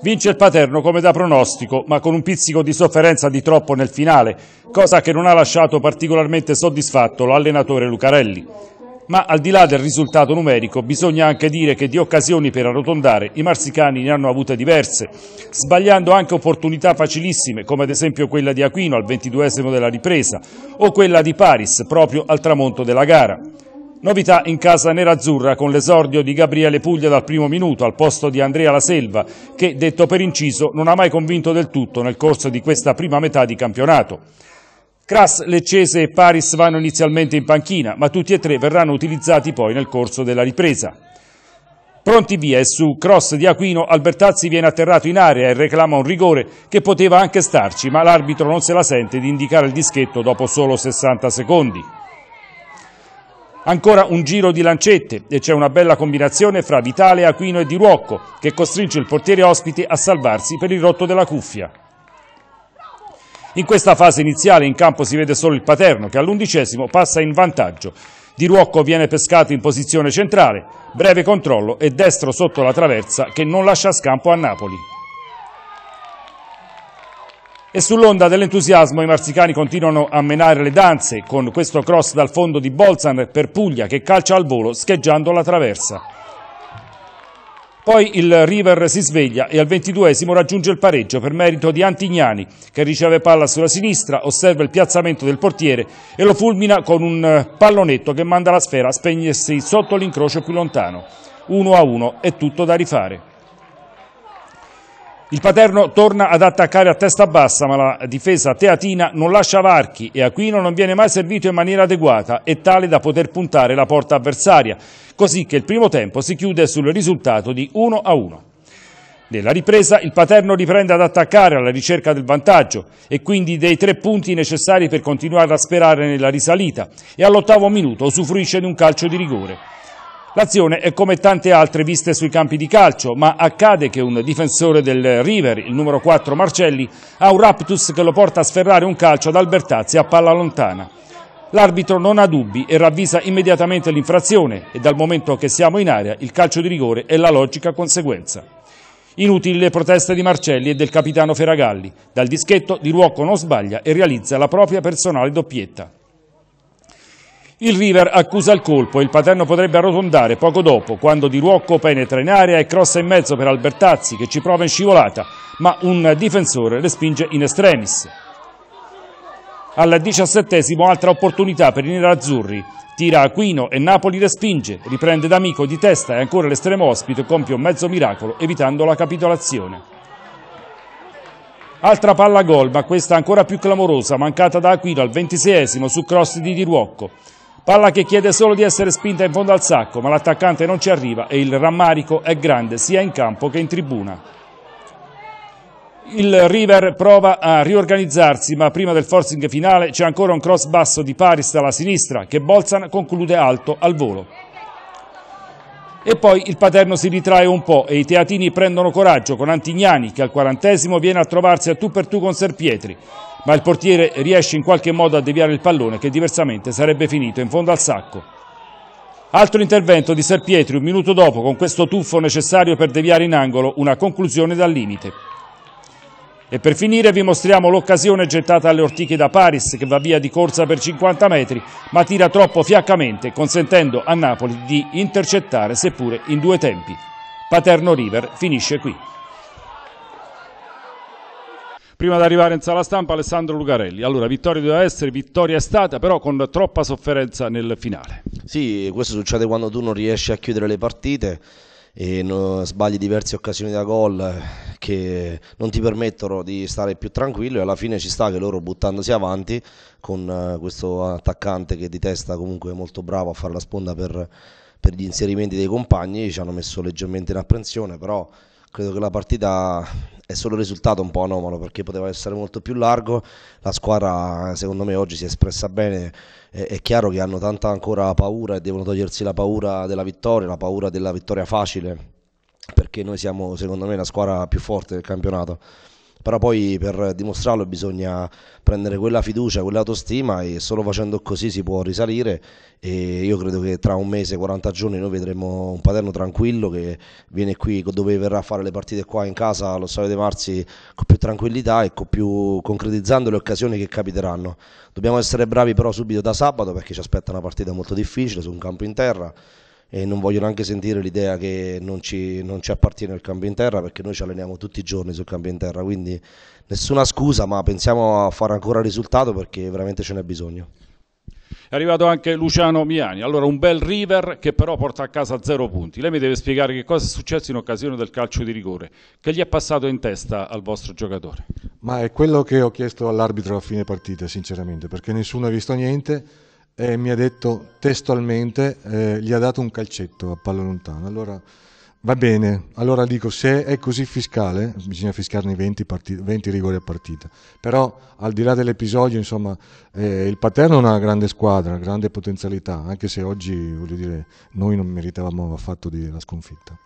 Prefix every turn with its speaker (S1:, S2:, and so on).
S1: Vince il Paterno come da pronostico, ma con un pizzico di sofferenza di troppo nel finale, cosa che non ha lasciato particolarmente soddisfatto l'allenatore Lucarelli. Ma al di là del risultato numerico, bisogna anche dire che di occasioni per arrotondare i marsicani ne hanno avute diverse, sbagliando anche opportunità facilissime, come ad esempio quella di Aquino al ventiduesimo della ripresa, o quella di Paris proprio al tramonto della gara. Novità in casa nerazzurra con l'esordio di Gabriele Puglia dal primo minuto al posto di Andrea La Selva che, detto per inciso, non ha mai convinto del tutto nel corso di questa prima metà di campionato. Cras, Leccese e Paris vanno inizialmente in panchina, ma tutti e tre verranno utilizzati poi nel corso della ripresa. Pronti via e su cross di Aquino Albertazzi viene atterrato in area e reclama un rigore che poteva anche starci, ma l'arbitro non se la sente di indicare il dischetto dopo solo 60 secondi. Ancora un giro di lancette e c'è una bella combinazione fra Vitale, Aquino e Di Ruocco che costringe il portiere ospite a salvarsi per il rotto della cuffia. In questa fase iniziale in campo si vede solo il Paterno che all'undicesimo passa in vantaggio. Di Ruocco viene pescato in posizione centrale, breve controllo e destro sotto la traversa che non lascia scampo a Napoli. E sull'onda dell'entusiasmo i marsicani continuano a menare le danze con questo cross dal fondo di Bolzan per Puglia che calcia al volo scheggiando la traversa. Poi il River si sveglia e al ventiduesimo raggiunge il pareggio per merito di Antignani che riceve palla sulla sinistra, osserva il piazzamento del portiere e lo fulmina con un eh, pallonetto che manda la sfera a spegnersi sotto l'incrocio più lontano. 1 a 1 è tutto da rifare. Il Paterno torna ad attaccare a testa bassa, ma la difesa teatina non lascia varchi e Aquino non viene mai servito in maniera adeguata e tale da poter puntare la porta avversaria, così che il primo tempo si chiude sul risultato di 1 a 1. Nella ripresa il Paterno riprende ad attaccare alla ricerca del vantaggio e quindi dei tre punti necessari per continuare a sperare nella risalita e all'ottavo minuto usufruisce di un calcio di rigore. L'azione è come tante altre viste sui campi di calcio, ma accade che un difensore del River, il numero 4 Marcelli, ha un raptus che lo porta a sferrare un calcio ad Albertazzi a palla lontana. L'arbitro non ha dubbi e ravvisa immediatamente l'infrazione e dal momento che siamo in area il calcio di rigore è la logica conseguenza. Inutili le proteste di Marcelli e del capitano Feragalli. Dal dischetto Di Ruocco non sbaglia e realizza la propria personale doppietta. Il River accusa il colpo e il Paterno potrebbe arrotondare poco dopo quando Di Ruocco penetra in area e crossa in mezzo per Albertazzi che ci prova in scivolata ma un difensore respinge in estremis. Al diciassettesimo altra opportunità per i nerazzurri. Tira Aquino e Napoli respinge, riprende D'Amico di testa e ancora l'estremo ospite compie un mezzo miracolo evitando la capitolazione. Altra palla gol, ma questa ancora più clamorosa, mancata da Aquino al ventiseiesimo su cross di Di Ruocco. Palla che chiede solo di essere spinta in fondo al sacco, ma l'attaccante non ci arriva e il rammarico è grande sia in campo che in tribuna. Il River prova a riorganizzarsi, ma prima del forcing finale c'è ancora un cross basso di Paris dalla sinistra che Bolzan conclude alto al volo. E poi il Paterno si ritrae un po' e i teatini prendono coraggio con Antignani che al quarantesimo viene a trovarsi a tu per tu con Serpietri ma il portiere riesce in qualche modo a deviare il pallone che diversamente sarebbe finito in fondo al sacco. Altro intervento di Serpietri un minuto dopo con questo tuffo necessario per deviare in angolo una conclusione dal limite. E per finire vi mostriamo l'occasione gettata alle ortiche da Paris che va via di corsa per 50 metri ma tira troppo fiaccamente consentendo a Napoli di intercettare seppure in due tempi. Paterno River finisce qui. Prima di arrivare in sala stampa Alessandro Lucarelli. Allora, vittoria doveva essere, vittoria è stata, però con troppa sofferenza nel finale. Sì, questo
S2: succede quando tu non riesci a chiudere le partite e sbagli diverse occasioni da gol che non ti permettono di stare più tranquillo e alla fine ci sta che loro buttandosi avanti con eh, questo attaccante che di testa comunque è molto bravo a fare la sponda per, per gli inserimenti dei compagni ci hanno messo leggermente in apprensione però credo che la partita è solo il risultato un po' anomalo perché poteva essere molto più largo. La squadra, secondo me, oggi si è espressa bene. È, è, chiaro che hanno tanta ancora paura e devono togliersi la paura della vittoria, la paura della vittoria facile, perché noi siamo, secondo me, la squadra più forte del campionato però poi per dimostrarlo bisogna prendere quella fiducia, quell'autostima e solo facendo così si può risalire e io credo che tra un mese, 40 giorni noi vedremo un Paterno tranquillo che viene qui dove verrà a fare le partite qua in casa allo Stadio dei Marzi con più tranquillità e con più, concretizzando le occasioni che capiteranno. Dobbiamo essere bravi però subito da sabato perché ci aspetta una partita molto difficile su un campo in terra e non voglio neanche sentire l'idea che non ci, non ci, appartiene il cambio in terra perché noi ci alleniamo tutti i giorni sul cambio in terra, quindi nessuna scusa, ma pensiamo a fare ancora risultato perché veramente ce n'è bisogno.
S1: È arrivato anche Luciano Miani, allora un bel River che però porta a casa zero punti. Lei mi deve spiegare che cosa è successo in occasione del calcio di rigore, che gli è passato in testa al vostro giocatore. Ma è quello che ho chiesto all'arbitro a fine partita, sinceramente, perché nessuno ha visto niente e mi ha detto testualmente, eh, gli ha dato un calcetto a palla lontana. Allora va bene, allora dico se è così fiscale, bisogna fiscarne 20, parti- 20 rigori a partita, però al di là dell'episodio, insomma, eh, il Paterno è una grande squadra, grande potenzialità, anche se oggi, voglio dire, noi non meritavamo affatto la sconfitta.